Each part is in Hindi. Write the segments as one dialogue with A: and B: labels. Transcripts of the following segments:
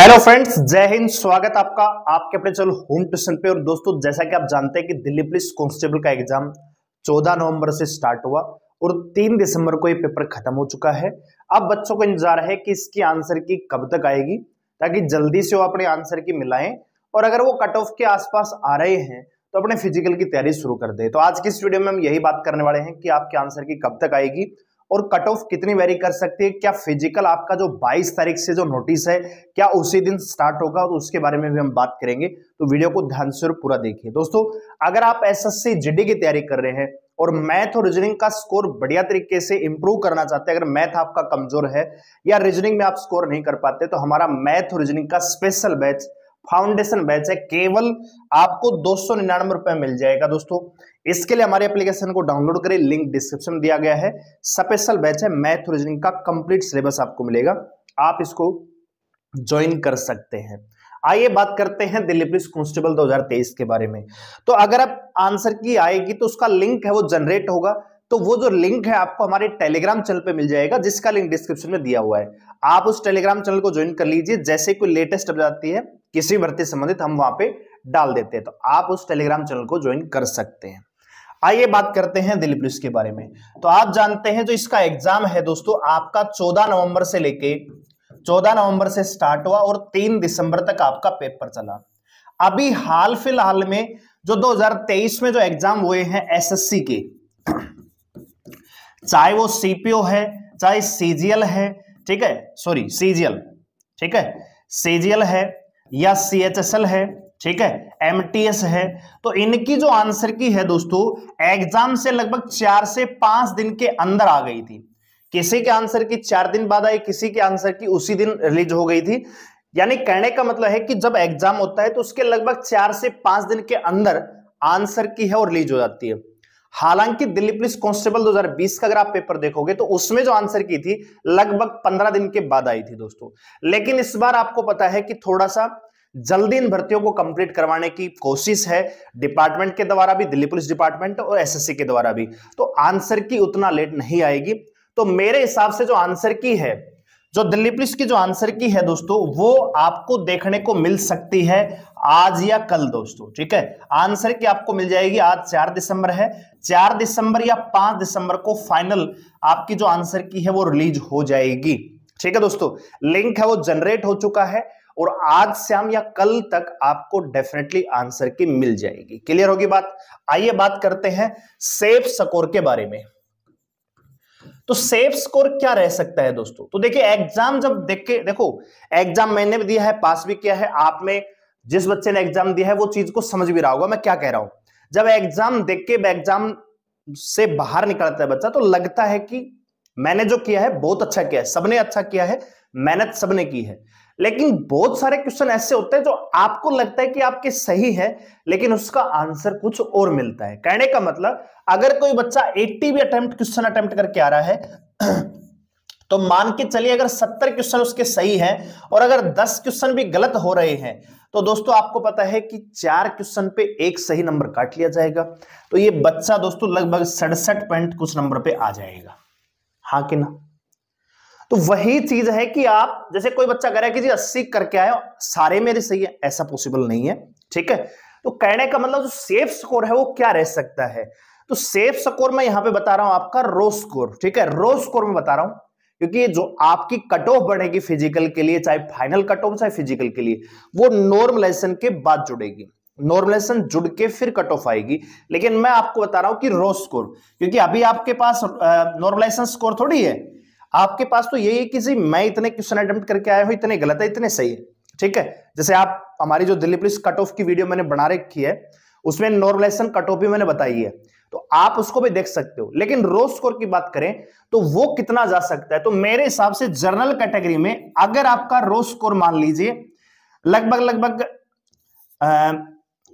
A: हेलो फ्रेंड्स जय हिंद स्वागत आपका आपके अपने चैनल होम ट्यूशन पे और दोस्तों जैसा कि आप जानते हैं कि दिल्ली पुलिस कांस्टेबल का एग्जाम 14 नवंबर से स्टार्ट हुआ और 3 दिसंबर को ये पेपर खत्म हो चुका है अब बच्चों को इंतजार है कि इसकी आंसर की कब तक आएगी ताकि जल्दी से वो अपने आंसर की मिलाएं और अगर वो कट ऑफ के आसपास आ रहे हैं तो अपने फिजिकल की तैयारी शुरू कर दे तो आज की इस वीडियो में हम यही बात करने वाले हैं कि आपके आंसर की कब तक आएगी और कट ऑफ कितनी वेरी कर सकती है क्या फिजिकल आपका जो 22 तारीख से जो नोटिस है क्या उसी दिन स्टार्ट होगा तो उसके बारे में भी हम बात करेंगे तो वीडियो को ध्यान से पूरा देखिए दोस्तों अगर आप एस जीडी की तैयारी कर रहे हैं और मैथ और रीजनिंग का स्कोर बढ़िया तरीके से इंप्रूव करना चाहते हैं अगर मैथ आपका कमजोर है या रीजनिंग में आप स्कोर नहीं कर पाते तो हमारा मैथ और रीजनिंग का स्पेशल बैच फाउंडेशन बैच है केवल आपको दो सौ निन्यानवे मिल जाएगा दोस्तों इसके लिए हमारे एप्लीकेशन को डाउनलोड करें लिंक डिस्क्रिप्शन दिया गया है स्पेशल बैच है मैथ रीजनिंग का कंप्लीट सिलेबस आपको मिलेगा आप इसको ज्वाइन कर सकते हैं आइए बात करते हैं दिल्ली पुलिस कॉन्स्टेबल 2023 के बारे में तो अगर आप आंसर की आएगी तो उसका लिंक है वो जनरेट होगा तो वो जो लिंक है आपको हमारे टेलीग्राम चैनल पे मिल जाएगा जिसका लिंक डिस्क्रिप्शन में दिया हुआ है आप उस टेलीग्राम चैनल को ज्वाइन कर लीजिए जैसे कोई लेटेस्ट अब जाती है किसी भर्ती संबंधित हम वहां पे डाल देते हैं तो आप उस टेलीग्राम चैनल को ज्वाइन कर सकते हैं आइए बात करते हैं दिल्ली पुलिस के बारे में तो आप जानते हैं जो इसका एग्जाम है दोस्तों आपका चौदह नवंबर से लेके चौदह नवंबर से स्टार्ट हुआ और तीन दिसंबर तक आपका पेपर चला अभी हाल फिलहाल में जो 2023 में जो एग्जाम हुए हैं एसएससी के चाहे वो सीपीओ है चाहे सीजीएल है ठीक है सॉरी सीजीएल ठीक है सीजीएल है या सी एच एस एल है ठीक है एम है तो इनकी जो आंसर की है दोस्तों एग्जाम से लगभग चार से पांच दिन के अंदर आ गई थी किसी के आंसर की चार दिन बाद आई किसी के आंसर की उसी दिन रिलीज हो गई थी यानी कहने का मतलब है कि जब एग्जाम होता है तो उसके लगभग चार से पांच दिन के अंदर आंसर की है और रिलीज हो जाती है हालांकि दिल्ली पुलिस कांस्टेबल 2020 का अगर आप पेपर देखोगे तो उसमें जो आंसर की थी लगभग 15 दिन के बाद आई थी दोस्तों लेकिन इस बार आपको पता है कि थोड़ा सा जल्दी इन भर्तियों को कंप्लीट करवाने की कोशिश है डिपार्टमेंट के द्वारा भी दिल्ली पुलिस डिपार्टमेंट और एस के द्वारा भी तो आंसर की उतना लेट नहीं आएगी तो मेरे हिसाब से जो आंसर की है जो दिल्ली पुलिस की जो आंसर की है दोस्तों वो आपको देखने को मिल सकती है आज या कल दोस्तों ठीक है आंसर की आपको मिल जाएगी आज चार दिसंबर है चार दिसंबर या पांच दिसंबर को फाइनल आपकी जो आंसर की है वो रिलीज हो जाएगी ठीक है दोस्तों लिंक है वो जनरेट हो चुका है और आज शाम या कल तक आपको डेफिनेटली आंसर की मिल जाएगी क्लियर होगी बात आइए बात करते हैं सेफ सकोर के बारे में तो सेफ स्कोर क्या रह सकता है दोस्तों तो देखिए एग्जाम जब देख के देखो एग्जाम मैंने भी दिया है पास भी किया है आप में जिस बच्चे ने एग्जाम दिया है वो चीज को समझ भी रहा होगा मैं क्या कह रहा हूं जब एग्जाम देख के एग्जाम से बाहर निकलता है बच्चा तो लगता है कि मैंने जो किया है बहुत अच्छा किया है सबने अच्छा किया है मेहनत सबने की है लेकिन बहुत सारे क्वेश्चन ऐसे होते हैं जो आपको लगता है कि आपके सही है लेकिन उसका आंसर कुछ और मिलता है कहने का मतलब अगर कोई बच्चा 80 भी अटेम्प्ट क्वेश्चन अटेम्प्ट करके आ रहा है तो मान के चलिए अगर सत्तर क्वेश्चन उसके सही हैं और अगर दस क्वेश्चन भी गलत हो रहे हैं तो दोस्तों आपको पता है कि चार क्वेश्चन पे एक सही नंबर काट लिया जाएगा तो ये बच्चा दोस्तों लगभग सड़सठ पॉइंट कुछ नंबर पे आ जाएगा हाँ कि ना तो वही चीज है कि आप जैसे कोई बच्चा कह रहा है कि जी अस्सी करके आए सारे मेरे सही है ऐसा पॉसिबल नहीं है ठीक है तो कहने का मतलब जो सेफ स्कोर है वो क्या रह सकता है तो सेफ स्कोर मैं यहां पे बता रहा हूं आपका रो स्कोर ठीक है रो स्कोर में बता रहा हूं क्योंकि जो आपकी कट ऑफ बढ़ेगी फिजिकल के लिए चाहे फाइनल कट ऑफ चाहे फिजिकल के लिए वो नॉर्मलाइजेशन के बाद जुड़ेगी नॉर्मलाइजेशन जुड़ के फिर कट ऑफ आएगी लेकिन मैं आपको बता रहा हूं कि रो स्कोर क्योंकि अभी आपके पास नॉर्मलाइजेशन स्कोर थोड़ी है आपके पास तो यही है कि जी मैं इतने क्वेश्चन अटेम्प्ट करके आया हूं इतने गलत है इतने सही है ठीक है जैसे आप हमारी जो दिल्ली पुलिस कट ऑफ की वीडियो मैंने बना रखी है उसमें नॉर्मलाइजेशन कट ऑफ भी मैंने बताई है तो आप उसको भी देख सकते हो लेकिन रो स्कोर की बात करें तो वो कितना जा सकता है तो मेरे हिसाब से जर्नल कैटेगरी में अगर आपका रो स्कोर मान लीजिए लगभग लगभग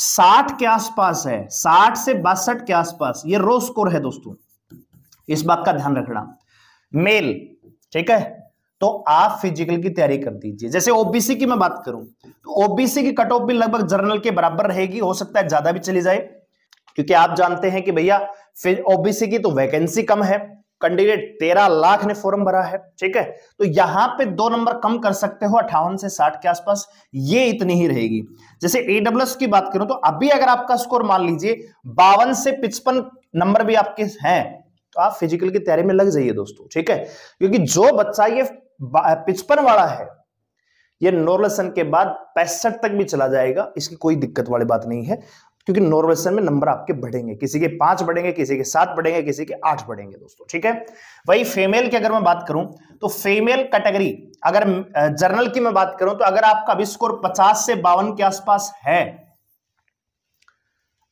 A: साठ के आसपास है साठ से बासठ के आसपास ये रो स्कोर है दोस्तों इस बात का ध्यान रखना मेल ठीक है तो आप फिजिकल की तैयारी कर दीजिए जैसे ओबीसी की मैं बात करूं तो ओबीसी की कट ऑफ भी लगभग जर्नल के बराबर रहेगी हो सकता है ज्यादा भी चली जाए क्योंकि आप जानते हैं कि भैया ओबीसी की तो वैकेंसी कम है कैंडिडेट तेरह लाख ने फॉर्म भरा है ठीक है तो यहां पे दो नंबर कम कर सकते हो अठावन से साठ के आसपास ये इतनी ही रहेगी जैसे एडब्ल्यूएस की बात करूं तो अभी अगर आपका स्कोर मान लीजिए बावन से पिचपन नंबर भी आपके हैं तो आप फिजिकल की तैयारी में लग जाइए दोस्तों ठीक है क्योंकि जो बच्चा ये पिचपन वाला है ये नॉर्वेसन के बाद पैंसठ तक भी चला जाएगा इसकी कोई दिक्कत वाली बात नहीं है क्योंकि नॉर्वेसन में नंबर आपके बढ़ेंगे किसी के पांच बढ़ेंगे किसी के सात बढ़ेंगे किसी के आठ बढ़ेंगे दोस्तों ठीक है वही फीमेल की अगर मैं बात करूं तो फीमेल कैटेगरी अगर जर्नल की मैं बात करूं तो अगर आपका अभी स्कोर पचास से बावन के आसपास है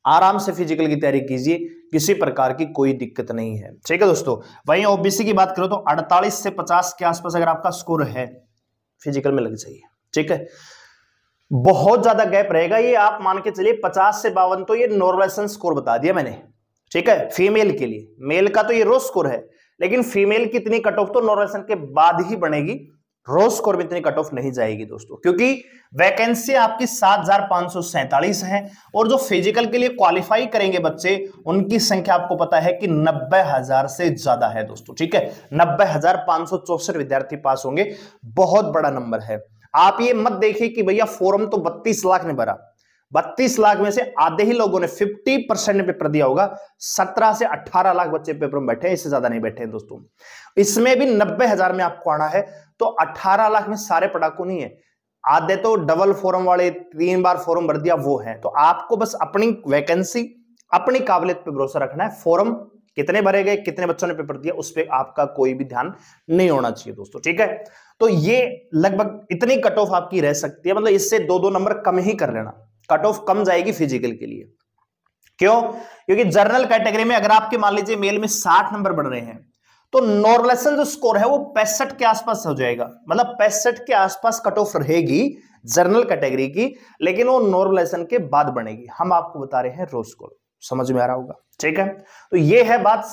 A: आराम से फिजिकल की तैयारी कीजिए किसी प्रकार की कोई दिक्कत नहीं है ठीक है दोस्तों वहीं ओबीसी की बात करो तो 48 से 50 के आसपास अगर आपका स्कोर है फिजिकल में लग जाइए ठीक है बहुत ज्यादा गैप रहेगा ये आप मान के चलिए 50 से बावन तो ये नॉर्मलाइजेशन स्कोर बता दिया मैंने ठीक है फीमेल के लिए मेल का तो ये रोज स्कोर है लेकिन फीमेल की इतनी कट ऑफ तो नॉर्मलाइजेशन के बाद ही बनेगी रोज स्कोर में इतनी कट ऑफ नहीं जाएगी दोस्तों क्योंकि वैकेंसी आपकी सात हजार है और जो फिजिकल के लिए क्वालिफाई करेंगे बच्चे उनकी संख्या आपको पता है कि नब्बे हजार से ज्यादा है दोस्तों ठीक है नब्बे हजार पांच सौ चौसठ विद्यार्थी पास होंगे बहुत बड़ा नंबर है आप ये मत देखिए कि भैया फॉर्म तो बत्तीस लाख ने भरा बत्तीस लाख में से आधे ही लोगों ने 50 परसेंट पेपर दिया होगा 17 से 18 लाख बच्चे पेपर में बैठे हैं इससे ज्यादा नहीं बैठे हैं दोस्तों इसमें भी नब्बे हजार में आपको आना है तो 18 लाख में सारे पटाखू नहीं है आधे तो डबल फोरम वाले तीन बार फॉरम भर दिया वो है तो आपको बस अपनी वैकेंसी अपनी काबिलियत पर भरोसा रखना है फॉरम कितने भरे गए कितने बच्चों ने पेपर दिया उस पर आपका कोई भी ध्यान नहीं होना चाहिए दोस्तों ठीक है तो ये लगभग इतनी कट ऑफ आपकी रह सकती है मतलब इससे दो दो नंबर कम ही कर लेना कट ऑफ कम जाएगी फिजिकल के लिए क्यों क्योंकि जर्नल कैटेगरी में अगर आपके मान लीजिए मेल में साठ नंबर बढ़ रहे हैं तो नॉर्मलेशन जो स्कोर है वो पैंसठ के आसपास हो जाएगा मतलब पैंसठ के आसपास कट ऑफ रहेगी जर्नल कैटेगरी की लेकिन वो नॉर्मलेशन के बाद बनेगी हम आपको बता रहे हैं रो स्कोर समझ में आ रहा होगा ठीक है तो ये है बात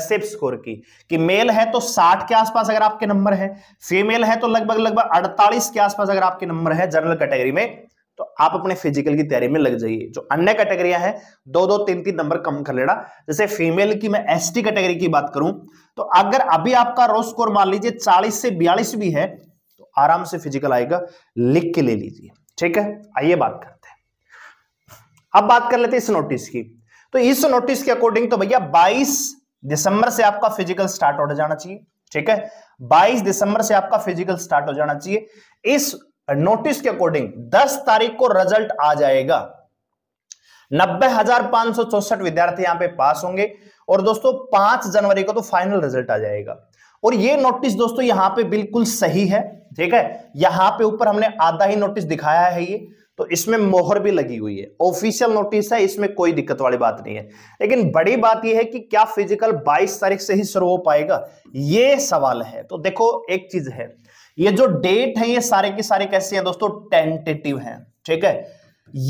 A: सेफ स्कोर की कि मेल है तो 60 के आसपास अगर आपके नंबर है फीमेल है तो लगभग लगभग 48 के आसपास अगर आपके नंबर है जनरल कैटेगरी में तो आप अपने फिजिकल की तैयारी में लग जाइए जो अन्य कैटेगरिया है दो दो तीन तीन नंबर कम कर लेना जैसे फीमेल की मैं एस कैटेगरी की बात करूं तो अगर अभी आपका रो स्कोर मान लीजिए चालीस से बयालीस भी है तो आराम से फिजिकल आएगा लिख के ले लीजिए ठीक है आइए बात करते हैं अब बात कर लेते हैं इस नोटिस की तो इस नोटिस के अकॉर्डिंग तो भैया बाईस दिसंबर से आपका फिजिकल स्टार्ट हो जाना चाहिए ठीक है 22 दिसंबर से आपका फिजिकल स्टार्ट हो जाना चाहिए इस नोटिस के अकॉर्डिंग 10 तारीख को रिजल्ट आ जाएगा नब्बे हजार पांच सौ चौसठ विद्यार्थी यहां पे पास होंगे और दोस्तों पांच जनवरी को तो फाइनल रिजल्ट आ जाएगा और ये नोटिस दोस्तों यहां पे बिल्कुल सही है ठीक है यहां पे ऊपर हमने आधा ही नोटिस दिखाया है ये तो इसमें मोहर भी लगी हुई है ऑफिशियल नोटिस है इसमें कोई दिक्कत वाली बात नहीं है लेकिन बड़ी बात यह है कि क्या फिजिकल 22 तारीख से ही शुरू हो पाएगा ये सवाल है तो देखो एक चीज है ये जो डेट है ये सारे के सारे कैसे हैं दोस्तों टेंटेटिव हैं ठीक है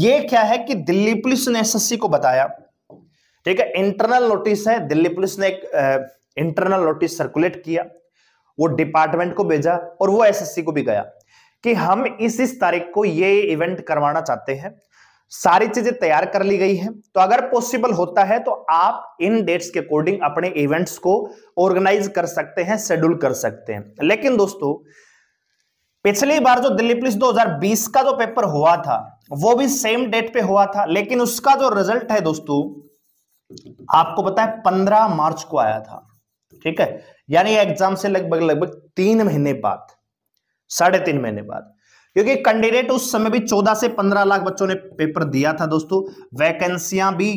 A: ये क्या है कि दिल्ली पुलिस ने एस को बताया ठीक है इंटरनल नोटिस है दिल्ली पुलिस ने एक इंटरनल नोटिस सर्कुलेट किया वो डिपार्टमेंट को भेजा और वो एसएससी को भी गया कि हम इस इस तारीख को ये इवेंट करवाना चाहते हैं सारी चीजें तैयार कर ली गई हैं तो अगर पॉसिबल होता है तो आप इन डेट्स के अकॉर्डिंग अपने इवेंट्स को ऑर्गेनाइज कर सकते हैं शेड्यूल कर सकते हैं लेकिन दोस्तों पिछली बार जो दिल्ली पुलिस 2020 का जो पेपर हुआ था वो भी सेम डेट पे हुआ था लेकिन उसका जो रिजल्ट है दोस्तों आपको पता है पंद्रह मार्च को आया था ठीक है यानी एग्जाम से लगभग लगभग तीन महीने बाद साढ़े तीन महीने बाद क्योंकि कैंडिडेट उस समय भी चौदह से पंद्रह लाख बच्चों ने पेपर दिया था दोस्तों वैकेंसियां भी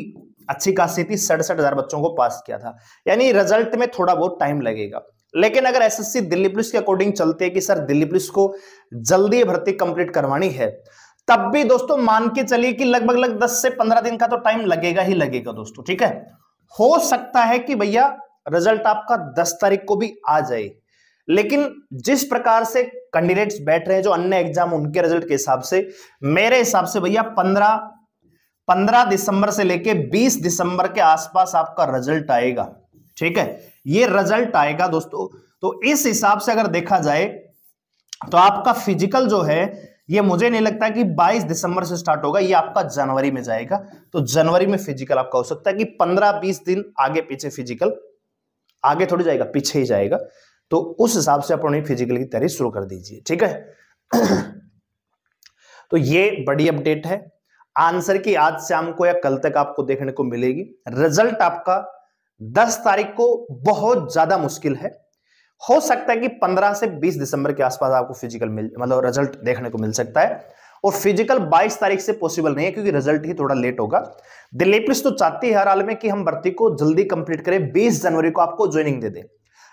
A: अच्छी खासी थी सड़सठ हजार बच्चों को पास किया था यानी रिजल्ट में थोड़ा बहुत टाइम लगेगा लेकिन अगर एसएससी दिल्ली पुलिस के अकॉर्डिंग चलते हैं कि सर दिल्ली पुलिस को जल्दी भर्ती कंप्लीट करवानी है तब भी दोस्तों मान के चलिए कि लगभग लग दस से पंद्रह दिन का तो टाइम लगेगा ही लगेगा दोस्तों ठीक है हो सकता है कि भैया रिजल्ट आपका 10 तारीख को भी आ जाए लेकिन जिस प्रकार से कैंडिडेट्स बैठ रहे हैं जो अन्य एग्जाम उनके रिजल्ट के हिसाब से मेरे हिसाब से भैया पंद्रह पंद्रह दिसंबर से लेके बीस दिसंबर के आसपास आपका रिजल्ट आएगा ठीक है ये रिजल्ट आएगा दोस्तों तो इस हिसाब से अगर देखा जाए तो आपका फिजिकल जो है ये मुझे नहीं लगता कि 22 दिसंबर से स्टार्ट होगा ये आपका जनवरी में जाएगा तो जनवरी में फिजिकल आपका हो सकता है कि 15-20 दिन आगे पीछे फिजिकल आगे थोड़ी जाएगा पीछे ही जाएगा तो उस हिसाब से अपनी फिजिकल की तैयारी शुरू कर दीजिए ठीक है तो ये बड़ी अपडेट है आंसर की आज शाम को या कल तक आपको देखने को मिलेगी रिजल्ट आपका 10 तारीख को बहुत ज्यादा मुश्किल है हो सकता है कि 15 से 20 दिसंबर के आसपास आपको फिजिकल मिल मतलब रिजल्ट देखने को मिल सकता है और फिजिकल 22 तारीख से पॉसिबल नहीं है क्योंकि रिजल्ट ही थोड़ा लेट होगा दिल्ली पुलिस तो चाहती है हर हाल में कि हम भर्ती को जल्दी कंप्लीट करें 20 जनवरी को आपको ज्वाइनिंग दे दें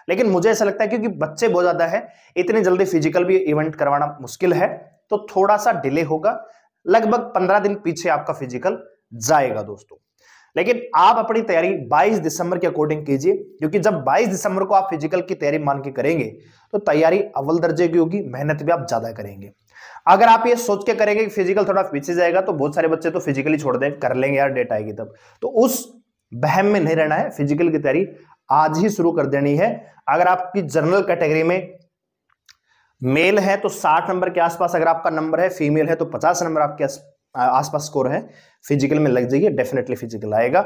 A: लेकिन मुझे ऐसा लगता है क्योंकि बच्चे बहुत ज्यादा है इतने जल्दी फिजिकल भी इवेंट करवाना मुश्किल है तो थोड़ा सा डिले होगा लगभग पंद्रह दिन पीछे आपका फिजिकल जाएगा दोस्तों लेकिन आप अपनी तैयारी 22 दिसंबर के अकॉर्डिंग कीजिए क्योंकि जब 22 दिसंबर को आप फिजिकल की तैयारी मान के करेंगे तो तैयारी अव्वल दर्जे की होगी मेहनत भी आप ज्यादा करेंगे अगर आप ये सोच के करेंगे कि फिजिकल थोड़ा पीछे जाएगा तो बहुत सारे बच्चे तो फिजिकली छोड़ दें कर लेंगे यार डेट आएगी तब तो उस बहम में नहीं रहना है फिजिकल की तैयारी आज ही शुरू कर देनी है अगर आपकी जनरल कैटेगरी में मेल है तो 60 नंबर के आसपास अगर आपका नंबर है फीमेल है तो 50 नंबर आपके आसपास स्कोर है फिजिकल में लग जाइए डेफिनेटली फिजिकल आएगा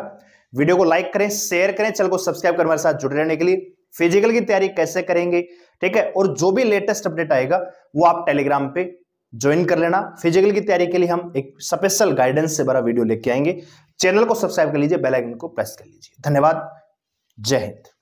A: वीडियो को लाइक करें शेयर करें चैनल को सब्सक्राइब कर हमारे साथ जुड़े रहने के लिए फिजिकल की तैयारी कैसे करेंगे ठीक है और जो भी लेटेस्ट अपडेट आएगा वो आप टेलीग्राम पे ज्वाइन कर लेना फिजिकल की तैयारी के लिए हम एक स्पेशल गाइडेंस से भरा वीडियो लेके आएंगे चैनल को सब्सक्राइब कर लीजिए बेल आइकन को प्रेस कर लीजिए धन्यवाद जय हिंद